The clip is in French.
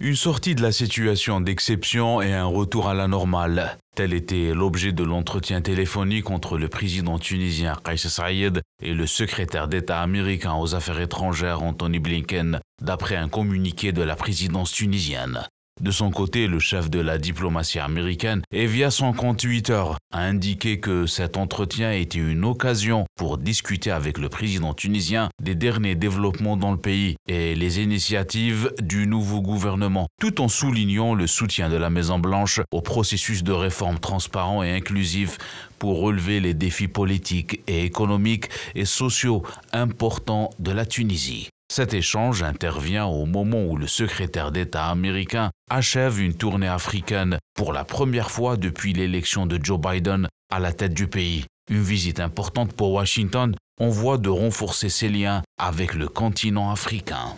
Une sortie de la situation d'exception et un retour à la normale. Tel était l'objet de l'entretien téléphonique entre le président tunisien Kais Saïd et le secrétaire d'État américain aux affaires étrangères Anthony Blinken, d'après un communiqué de la présidence tunisienne. De son côté, le chef de la diplomatie américaine, et via son compte Twitter, a indiqué que cet entretien était une occasion pour discuter avec le président tunisien des derniers développements dans le pays et les initiatives du nouveau gouvernement, tout en soulignant le soutien de la Maison-Blanche au processus de réforme transparent et inclusif pour relever les défis politiques et économiques et sociaux importants de la Tunisie. Cet échange intervient au moment où le secrétaire d'État américain achève une tournée africaine pour la première fois depuis l'élection de Joe Biden à la tête du pays. Une visite importante pour Washington en voie de renforcer ses liens avec le continent africain.